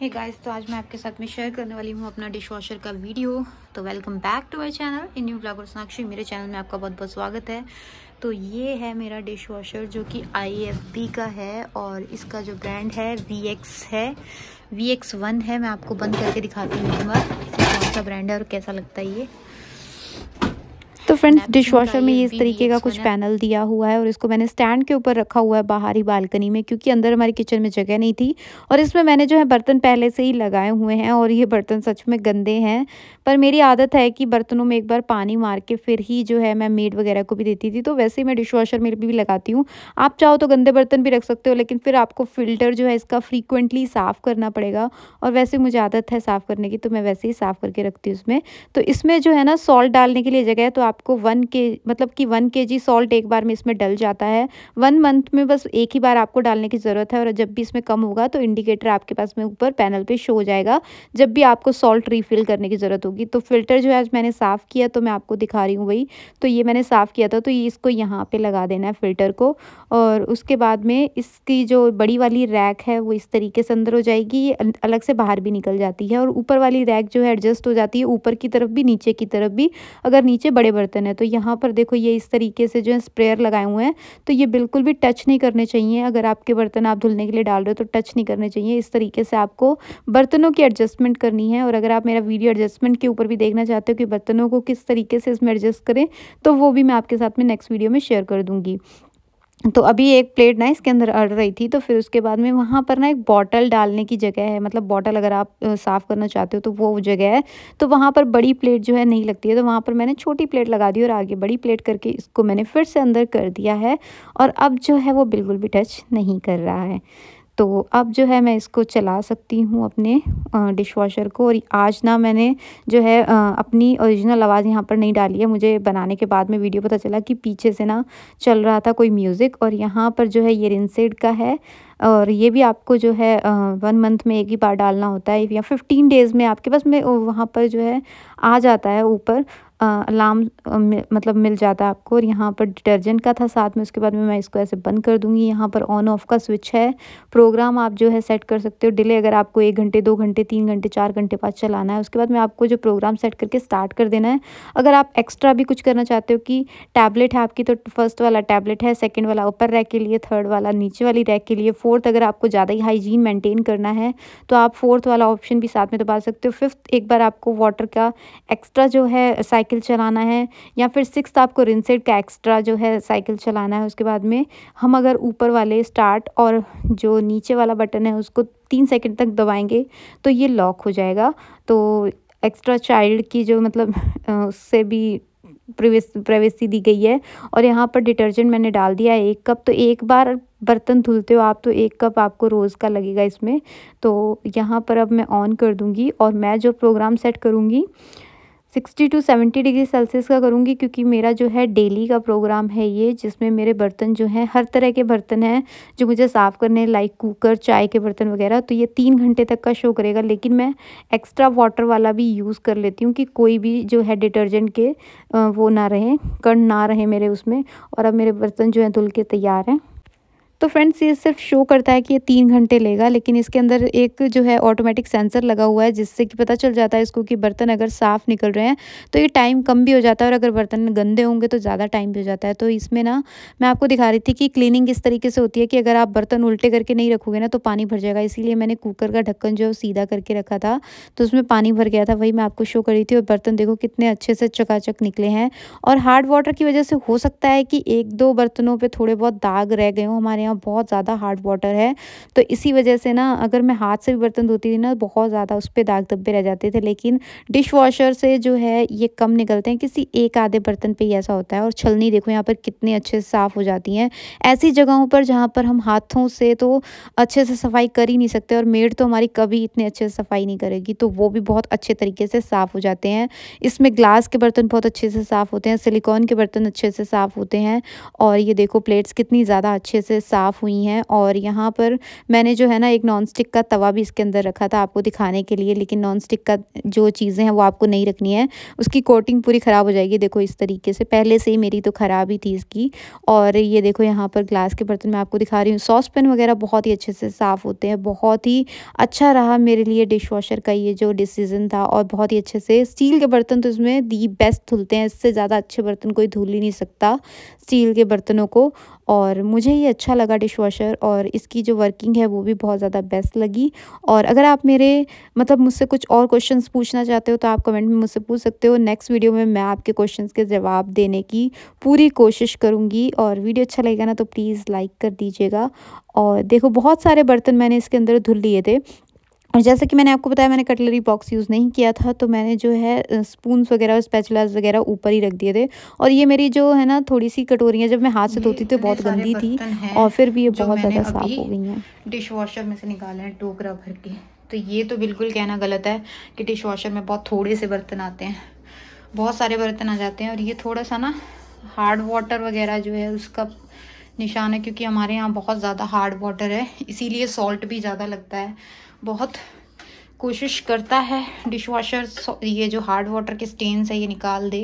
हे hey guys तो आज मैं आपके साथ में शेयर करने वाली हूँ अपना डिश वॉशर का वीडियो तो welcome back to my channel in new blogger Sonakshi मेरे चैनल में आपका बहुत बहुत स्वागत है तो ये है मेरा डिश वॉशर जो कि आई का है और इसका जो ब्रांड है वी है वी वन है मैं आपको बंद करके दिखाती हूँ एक बार कौन सा ब्रांड है और कैसा लगता है ये तो फ्रेंड्स डिश वॉशर में ये इस तरीके का कुछ पैनल दिया हुआ है और इसको मैंने स्टैंड के ऊपर रखा हुआ है बाहरी बालकनी में क्योंकि अंदर हमारी किचन में जगह नहीं थी और इसमें मैंने जो है बर्तन पहले से ही लगाए हुए हैं और ये बर्तन सच में गंदे हैं पर मेरी आदत है कि बर्तनों में एक बार पानी मार के फिर ही जो है मैं मेड वगैरह को भी देती थी तो वैसे ही मैं डिश वॉशर में भी लगाती हूँ आप चाहो तो गंदे बर्तन भी रख सकते हो लेकिन फिर आपको फिल्टर जो है इसका फ्रीकुंटली साफ़ करना पड़ेगा और वैसे मुझे आदत है साफ़ करने की तो मैं वैसे ही साफ़ करके रखती हूँ उसमें तो इसमें जो है ना सॉल्ट डालने के लिए जगह है तो आप आपको वन के मतलब कि वन के जी सॉल्ट एक बार में इसमें डल जाता है वन मंथ में बस एक ही बार आपको डालने की ज़रूरत है और जब भी इसमें कम होगा तो इंडिकेटर आपके पास में ऊपर पैनल पे शो हो जाएगा जब भी आपको सॉल्ट रीफिल करने की ज़रूरत होगी तो फिल्टर जो है आज मैंने साफ़ किया तो मैं आपको दिखा रही हूँ वही तो ये मैंने साफ़ किया था तो ये इसको यहाँ पर लगा देना है फ़िल्टर को और उसके बाद में इसकी जो बड़ी वाली रैक है वो इस तरीके से अंदर हो जाएगी ये अलग से बाहर भी निकल जाती है और ऊपर वाली रैक जो है एडजस्ट हो जाती है ऊपर की तरफ भी नीचे की तरफ भी अगर नीचे बड़े बड़े बर्तन है तो यहाँ पर देखो ये इस तरीके से जो है स्प्रेयर लगाए हुए हैं तो ये बिल्कुल भी टच नहीं करने चाहिए अगर आपके बर्तन आप धुलने के लिए डाल रहे हो तो टच नहीं करने चाहिए इस तरीके से आपको बर्तनों की एडजस्टमेंट करनी है और अगर आप मेरा वीडियो एडजस्टमेंट के ऊपर भी देखना चाहते हो कि बर्तनों को किस तरीके से इसमें एडजस्ट करें तो वो भी मैं आपके साथ में नेक्स्ट वीडियो में शेयर कर दूँगी तो अभी एक प्लेट ना इसके अंदर अड़ रही थी तो फिर उसके बाद में वहाँ पर ना एक बॉटल डालने की जगह है मतलब बॉटल अगर आप साफ़ करना चाहते हो तो वो जगह है तो वहाँ पर बड़ी प्लेट जो है नहीं लगती है तो वहाँ पर मैंने छोटी प्लेट लगा दी और आगे बड़ी प्लेट करके इसको मैंने फिर से अंदर कर दिया है और अब जो है वो बिल्कुल भी टच नहीं कर रहा है तो अब जो है मैं इसको चला सकती हूँ अपने डिश वॉशर को और आज ना मैंने जो है अपनी ओरिजिनल आवाज़ यहाँ पर नहीं डाली है मुझे बनाने के बाद में वीडियो पता चला कि पीछे से ना चल रहा था कोई म्यूज़िक और यहाँ पर जो है ये रिनसेड का है और ये भी आपको जो है वन मंथ में एक ही बार डालना होता है या फिफ्टीन डेज़ में आपके पास में वहाँ पर जो है आ जाता है ऊपर अलार्म मतलब मिल जाता है आपको और यहाँ पर डिटर्जेंट का था साथ में उसके बाद में मैं इसको ऐसे बंद कर दूँगी यहाँ पर ऑन ऑफ का स्विच है प्रोग्राम आप जो है सेट कर सकते हो डिले अगर आपको एक घंटे दो घंटे तीन घंटे चार घंटे बाद चलाना है उसके बाद में आपको जो प्रोग्राम सेट करके स्टार्ट कर देना है अगर आप एक्स्ट्रा भी कुछ करना चाहते हो कि टैबलेट है आपकी तो फर्स्ट वाला टैबलेट है सेकेंड वाला ऊपर रैक के लिए थर्ड वाला नीचे वाली रैक के लिए फोर्थ अगर आपको ज़्यादा ही हाइजीन मेंटेन करना है तो आप फोर्थ वाला ऑप्शन भी साथ में दबा सकते हो फिफ्थ एक बार आपको वाटर का एक्स्ट्रा जो है साइकिल चलाना है या फिर सिक्स आपको रिंसेड का एक्स्ट्रा जो है साइकिल चलाना है उसके बाद में हम अगर ऊपर वाले स्टार्ट और जो नीचे वाला बटन है उसको तीन सेकंड तक दबाएंगे तो ये लॉक हो जाएगा तो एक्स्ट्रा चाइल्ड की जो मतलब उससे भी प्रवेश दी गई है और यहाँ पर डिटर्जेंट मैंने डाल दिया है एक कप तो एक बार बर्तन धुलते हो आप तो एक कप आपको रोज़ का लगेगा इसमें तो यहाँ पर अब मैं ऑन कर दूँगी और मैं जो प्रोग्राम सेट करूँगी sixty to seventy degree Celsius का करूँगी क्योंकि मेरा जो है डेली का प्रोग्राम है ये जिसमें मेरे बर्तन जो हैं हर तरह के बर्तन हैं जो मुझे साफ़ करने लाइक कुकर चाय के बर्तन वगैरह तो ये तीन घंटे तक का शो करेगा लेकिन मैं एक्स्ट्रा वाटर वाला भी यूज़ कर लेती हूँ कि कोई भी जो है डिटर्जेंट के वो ना रहें कण ना रहे मेरे उसमें और अब मेरे बर्तन जो हैं धुल के तैयार हैं तो फ्रेंड्स ये सिर्फ शो करता है कि ये तीन घंटे लेगा लेकिन इसके अंदर एक जो है ऑटोमेटिक सेंसर लगा हुआ है जिससे कि पता चल जाता है इसको कि बर्तन अगर साफ़ निकल रहे हैं तो ये टाइम कम भी हो जाता है और अगर बर्तन गंदे होंगे तो ज़्यादा टाइम भी हो जाता है तो इसमें ना मैं आपको दिखा रही थी कि क्लीनिंग इस तरीके से होती है कि अगर आप बर्तन उल्टे करके नहीं रखोगे ना तो पानी भर जाएगा इसीलिए मैंने कुकर का ढक्कन जो सीधा करके रखा था तो उसमें पानी भर गया था वही मैं आपको शो कर रही थी और बर्तन देखो कितने अच्छे से चकाचक निकले हैं और हार्ड वाटर की वजह से हो सकता है कि एक दो बर्तनों पर थोड़े बहुत दाग रह गए हों हमारे यहाँ बहुत ज़्यादा हार्ड वाटर है तो इसी वजह से ना अगर मैं हाथ से भी बर्तन धोती थी ना बहुत ज़्यादा उस पर दाग धब्बे रह जाते थे लेकिन डिश वॉशर से जो है ये कम निकलते हैं किसी एक आधे बर्तन पर ही ऐसा होता है और छलनी देखो यहाँ पर कितनी अच्छे से साफ़ हो जाती हैं ऐसी जगहों पर जहाँ पर हम हाथों से तो अच्छे से सफाई कर ही नहीं सकते और मेड तो हमारी कभी इतने अच्छे से सफाई नहीं करेगी तो वो भी बहुत अच्छे तरीके से साफ़ हो जाते हैं इसमें ग्लास के बर्तन बहुत अच्छे से साफ़ होते हैं सिलिकॉन के बर्तन अच्छे से साफ़ होते हैं और ये देखो प्लेट्स कितनी ज़्यादा अच्छे से साफ साफ़ हुई हैं और यहाँ पर मैंने जो है ना एक नॉन स्टिक का तवा भी इसके अंदर रखा था आपको दिखाने के लिए लेकिन नॉन स्टिक का जो चीज़ें हैं वो आपको नहीं रखनी है उसकी कोटिंग पूरी ख़राब हो जाएगी देखो इस तरीके से पहले से ही मेरी तो ख़राब ही थी इसकी और ये देखो यहाँ पर ग्लास के बर्तन मैं आपको दिखा रही हूँ सॉस पेन वगैरह बहुत ही अच्छे से साफ़ होते हैं बहुत ही अच्छा रहा मेरे लिए डिश वॉशर का ये जो डिसीज़न था और बहुत ही अच्छे से स्टील के बर्तन तो इसमें दी बेस्ट धुलते हैं इससे ज़्यादा अच्छे बर्तन कोई धुल ही नहीं सकता स्टील के बर्तनों को और मुझे ये अच्छा लगा लगा डिशवाशर और इसकी जो वर्किंग है वो भी बहुत ज़्यादा बेस्ट लगी और अगर आप मेरे मतलब मुझसे कुछ और क्वेश्चन पूछना चाहते हो तो आप कमेंट में मुझसे पूछ सकते हो नेक्स्ट वीडियो में मैं आपके क्वेश्चन के जवाब देने की पूरी कोशिश करूँगी और वीडियो अच्छा लगेगा ना तो प्लीज़ लाइक कर दीजिएगा और देखो बहुत सारे बर्तन मैंने इसके अंदर धुल लिए थे और जैसा कि मैंने आपको बताया मैंने कटलरी बॉक्स यूज़ नहीं किया था तो मैंने जो है स्पून वगैरह और स्पैचुलाज वगैरह ऊपर ही रख दिए थे और ये मेरी जो है ना थोड़ी सी कटोरियाँ जब मैं हाथ से धोती तो बहुत गंदी थी और फिर भी ये बहुत ज़्यादा साफ हो गई हैं डिश वॉशर में से निकाले हैं टोकरा भर के तो ये तो बिल्कुल कहना गलत है कि डिश वॉशर में बहुत थोड़े से बर्तन आते हैं बहुत सारे बर्तन आ जाते हैं और ये थोड़ा सा ना हार्ड वाटर वगैरह जो है उसका निशान है क्योंकि हमारे यहाँ बहुत ज़्यादा हार्ड वाटर है इसीलिए सॉल्ट भी ज़्यादा लगता है बहुत कोशिश करता है डिश वाशर ये जो हार्ड वाटर के स्टेन्स है ये निकाल दे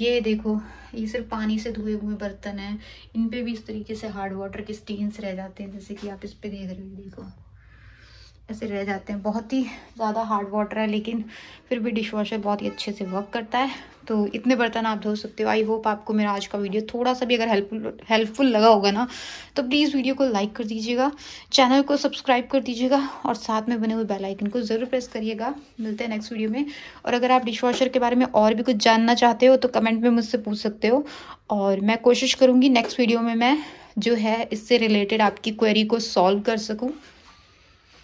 ये देखो ये सिर्फ पानी से धुए हुए बर्तन हैं इन पे भी इस तरीके से हार्ड वाटर के स्टेन्स रह जाते हैं जैसे कि आप इस पे देख रहे हो देखो ऐसे रह जाते हैं बहुत ही ज़्यादा हार्ड वाटर है लेकिन फिर भी डिश वॉशर बहुत ही अच्छे से वर्क करता है तो इतने बर्तन आप धो सकते हो आई होप आपको मेरा आज का वीडियो थोड़ा सा भी अगर हेल्पफुल हेल्पफुल लगा होगा ना तो प्लीज़ वीडियो को लाइक कर दीजिएगा चैनल को सब्सक्राइब कर दीजिएगा और साथ में बने हुए बेल आइकन को ज़रूर प्रेस करिएगा मिलते हैं नेक्स्ट वीडियो में और अगर आप डिश वॉशर के बारे में और भी कुछ जानना चाहते हो तो कमेंट में मुझसे पूछ सकते हो और मैं कोशिश करूँगी नेक्स्ट वीडियो में मैं जो है इससे रिलेटेड आपकी क्वेरी को सॉल्व कर सकूँ